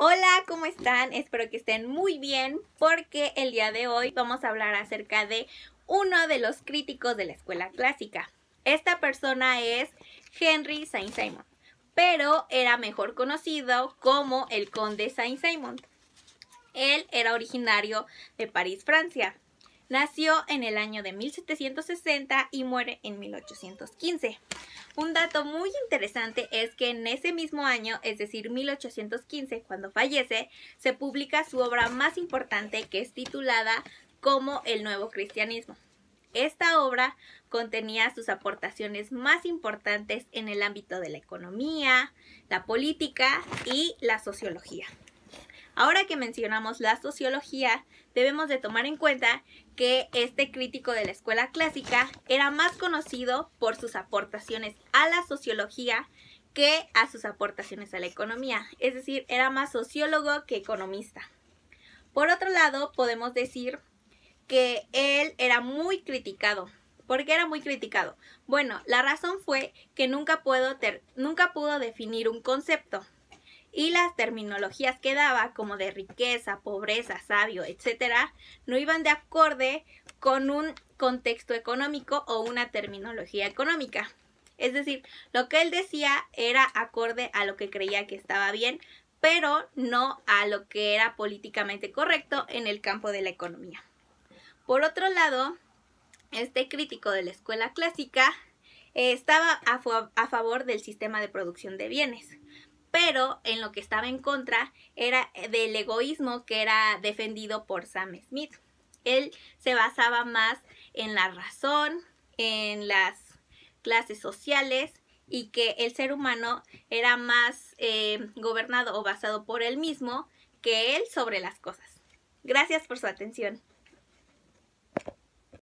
Hola, ¿cómo están? Espero que estén muy bien porque el día de hoy vamos a hablar acerca de uno de los críticos de la escuela clásica. Esta persona es Henry Saint-Simon, pero era mejor conocido como el conde Saint-Simon. Él era originario de París, Francia. Nació en el año de 1760 y muere en 1815. Un dato muy interesante es que en ese mismo año, es decir, 1815, cuando fallece, se publica su obra más importante que es titulada como El Nuevo Cristianismo. Esta obra contenía sus aportaciones más importantes en el ámbito de la economía, la política y la sociología. Ahora que mencionamos la sociología, debemos de tomar en cuenta que este crítico de la escuela clásica era más conocido por sus aportaciones a la sociología que a sus aportaciones a la economía, es decir, era más sociólogo que economista. Por otro lado, podemos decir que él era muy criticado. ¿Por qué era muy criticado? Bueno, la razón fue que nunca, puedo nunca pudo definir un concepto y las terminologías que daba, como de riqueza, pobreza, sabio, etcétera, no iban de acorde con un contexto económico o una terminología económica. Es decir, lo que él decía era acorde a lo que creía que estaba bien, pero no a lo que era políticamente correcto en el campo de la economía. Por otro lado, este crítico de la escuela clásica eh, estaba a favor del sistema de producción de bienes, pero en lo que estaba en contra era del egoísmo que era defendido por Sam Smith. Él se basaba más en la razón, en las clases sociales y que el ser humano era más eh, gobernado o basado por él mismo que él sobre las cosas. Gracias por su atención.